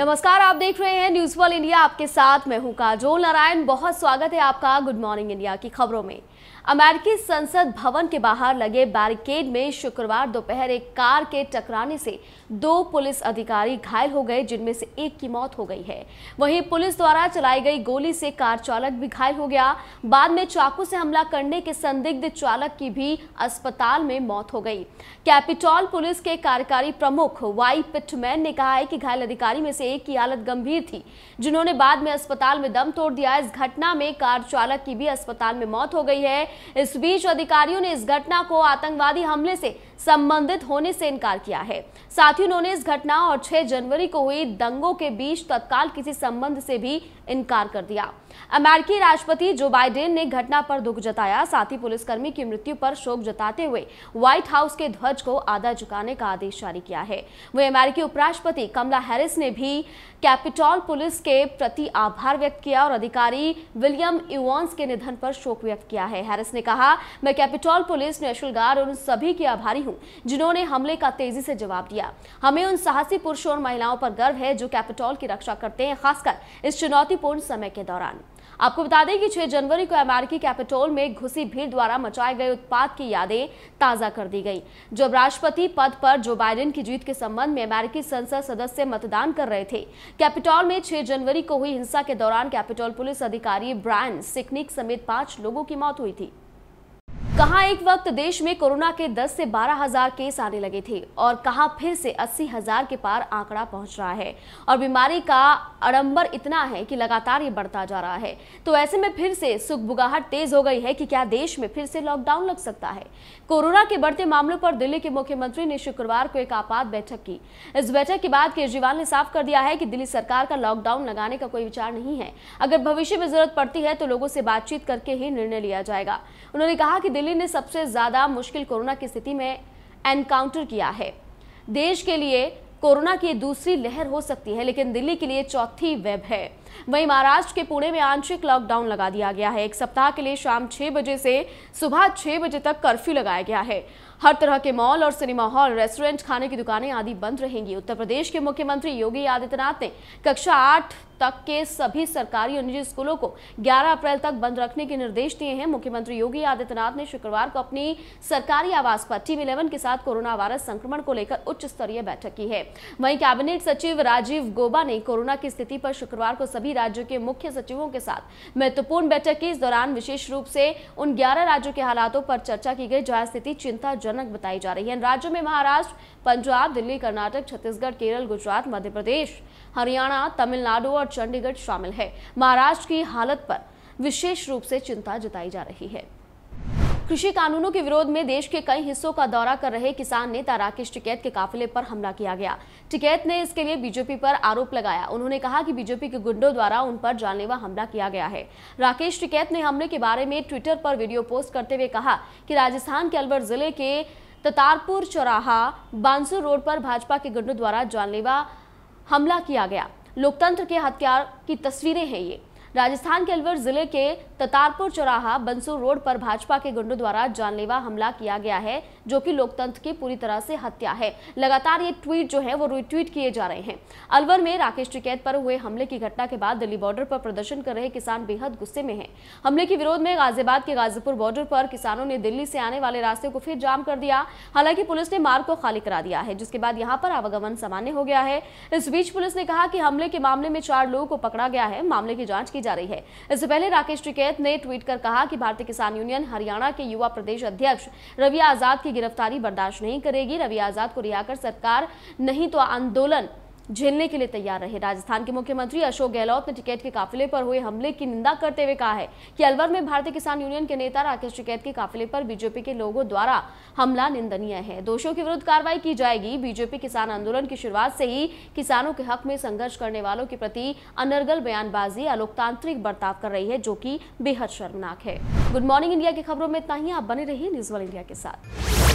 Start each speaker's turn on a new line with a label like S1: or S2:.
S1: नमस्कार आप देख रहे हैं न्यूज वर्ल्ड इंडिया आपके साथ मैं हूं काजोल नारायण बहुत स्वागत है आपका गुड मॉर्निंग इंडिया की खबरों में अमेरिकी संसद भवन के बाहर लगे बैरिकेड में शुक्रवार दोपहर एक कार के टकराने से दो पुलिस अधिकारी घायल हो गए जिनमें से एक की मौत हो गई है वहीं पुलिस द्वारा चलाई गई गोली से कार चालक भी घायल हो गया बाद में चाकू से हमला करने के संदिग्ध चालक की भी अस्पताल में मौत हो गई कैपिटॉल पुलिस के कार्यकारी प्रमुख वाई पिटमैन ने कहा है कि घायल अधिकारी में से से एक की हालत गंभीर थी जिन्होंने बाद में अस्पताल में दम तोड़ दिया इस घटना में कार चालक की भी अस्पताल में मौत हो गई है इस बीच अधिकारियों ने इस घटना को आतंकवादी हमले से संबंधित होने से इनकार किया है साथ ही उन्होंने इस घटना और 6 जनवरी को हुई दंगों के बीच तत्काल किसी संबंध से भी इनकार कर दिया अमेरिकी राष्ट्रपति जो बाइडेन ने घटना पर दुख जताया साथ ही पुलिसकर्मी की मृत्यु पर शोक जताते हुए व्हाइट हाउस के ध्वज को आधा झुकाने का आदेश जारी किया है वही अमेरिकी उपराष्ट्रपति कमला हैरिस ने भी कैपिटॉल पुलिस के प्रति आभार व्यक्त किया और अधिकारी विलियम इवॉन्स के निधन पर शोक व्यक्त किया है हैरिस ने कहा मैं कैपिटॉल पुलिस नेशनल गार्ड और उन सभी की आभारी हूं जिन्होंने हमले का तेजी से जवाब दिया हमें उन साहसी पुरुषों और महिलाओं पर गर्व है जो कैपिटॉल की रक्षा करते हैं खासकर इस चुनौतीपूर्ण समय के दौरान आपको बता दें कि 6 जनवरी को अमेरिकी कैपिटोल में घुसी भीड़ द्वारा मचाए गए उत्पाद की यादें ताजा कर दी गई जब राष्ट्रपति पद पर जो बाइडेन की जीत के संबंध में अमेरिकी संसद सदस्य मतदान कर रहे थे कैपिटोल में 6 जनवरी को हुई हिंसा के दौरान कैपिटोल पुलिस अधिकारी ब्रायन सिकनिक समेत पांच लोगों की मौत हुई थी कहा एक वक्त देश में कोरोना के 10 से 12 हजार केस आने लगे थे और कहा फिर से 80 हजार के पार आंकड़ा पहुंच रहा है और बीमारी का अड़म्बर इतना है कि लगातार ये बढ़ता जा रहा है तो ऐसे में फिर से सुखबुगाहट तेज हो गई है कि क्या देश में फिर से लॉकडाउन लग सकता है कोरोना के बढ़ते मामलों पर दिल्ली के मुख्यमंत्री ने शुक्रवार को एक आपात बैठक की इस बैठक के बाद केजरीवाल ने साफ कर दिया है कि दिल्ली सरकार का लॉकडाउन लगाने का कोई विचार नहीं है अगर भविष्य में जरूरत पड़ती है तो लोगों से बातचीत करके ही निर्णय लिया जाएगा उन्होंने कहा कि दिल्ली दिल्ली ने सबसे ज़्यादा मुश्किल कोरोना की स्थिति में एनकाउंटर किया है देश के लिए कोरोना की दूसरी लहर हो सकती है लेकिन दिल्ली के लिए चौथी वेब है वहीं महाराष्ट्र के पुणे में आंशिक लॉकडाउन लगा दिया गया है एक सप्ताह के लिए शाम छह बजे से सुबह छह बजे तक कर्फ्यू लगाया गया है हर तरह के मॉल और सिनेमा हॉल रेस्टोरेंट खाने की दुकानें आदि बंद रहेंगी उत्तर प्रदेश के मुख्यमंत्री योगी आदित्यनाथ ने कक्षा आठ तक के सभी सरकारी और निजी स्कूलों को 11 अप्रैल तक बंद रखने के निर्देश दिए हैं मुख्यमंत्री योगी आदित्यनाथ ने शुक्रवार को अपनी सरकारी आवास पर टीम इलेवन के साथ कोरोना वायरस संक्रमण को लेकर उच्च स्तरीय बैठक की है वही कैबिनेट सचिव राजीव गोबा ने कोरोना की स्थिति पर शुक्रवार को सभी राज्यों के मुख्य सचिवों के साथ महत्वपूर्ण बैठक की इस दौरान विशेष रूप से उन ग्यारह राज्यों के हालातों पर चर्चा की गई जहां स्थिति चिंताजनक बताई जा रही है राज्यों में महाराष्ट्र पंजाब दिल्ली कर्नाटक छत्तीसगढ़ केरल गुजरात मध्य प्रदेश हरियाणा तमिलनाडु और चंडीगढ़ शामिल है महाराष्ट्र की हालत पर विशेष रूप से चिंता जताई जा रही है कृषि कानूनों के विरोध में देश के कई हिस्सों का दौरा कर रहे किसान नेता राकेश टिकैत के काफिले पर हमला किया गया टिकैत ने इसके लिए बीजेपी पर आरोप लगाया उन्होंने कहा कि बीजेपी के गुंडों द्वारा उन पर जानलेवा हमला किया गया है राकेश टिकैत ने हमले के बारे में ट्विटर पर वीडियो पोस्ट करते हुए कहा कि राजस्थान के अलवर जिले के ततारपुर चौराहा बांसुर रोड पर भाजपा के गुंडों द्वारा जानलेवा हमला किया गया लोकतंत्र के हथियार की तस्वीरें हैं ये राजस्थान के अलवर जिले के ततारपुर चौराहा बंसूर रोड पर भाजपा के गुंडों द्वारा जानलेवा हमला किया गया है जो कि लोकतंत्र की पूरी तरह से हत्या है लगातार ये ट्वीट जो है वो रिट्वीट किए जा रहे हैं अलवर में राकेश टिकैत पर हुए हमले की घटना के बाद दिल्ली बॉर्डर पर प्रदर्शन कर रहे किसान बेहद गुस्से में है हमले के विरोध में गाजियाबाद के गाजीपुर बॉर्डर पर किसानों ने दिल्ली से आने वाले रास्ते को फिर जाम कर दिया हालांकि पुलिस ने मार्ग को खाली करा दिया है जिसके बाद यहाँ पर आवागमन सामान्य हो गया है इस बीच पुलिस ने कहा कि हमले के मामले में चार लोगों को पकड़ा गया है मामले की जांच की जा रही है इससे पहले राकेश टिकैत ने ट्वीट कर कहा कि भारतीय किसान यूनियन हरियाणा के युवा प्रदेश अध्यक्ष रवि आजाद की गिरफ्तारी बर्दाश्त नहीं करेगी रवि आजाद को रिहा कर सरकार नहीं तो आंदोलन झेलने के लिए तैयार रहे राजस्थान के मुख्यमंत्री अशोक गहलोत ने टिकैत के काफिले पर हुए हमले की निंदा करते हुए कहा है कि अलवर में भारतीय किसान यूनियन के नेता राकेश टिकैत के काफिले पर बीजेपी के लोगों द्वारा हमला निंदनीय है दोषियों के विरुद्ध कार्रवाई की जाएगी बीजेपी किसान आंदोलन की शुरुआत से ही किसानों के हक में संघर्ष करने वालों के प्रति अनर्गल बयानबाजी अलोकतांत्रिक बर्ताव कर रही है जो की बेहद शर्मनाक है गुड मॉर्निंग इंडिया की खबरों में इतना ही आप बने रहिए न्यूज वन इंडिया के साथ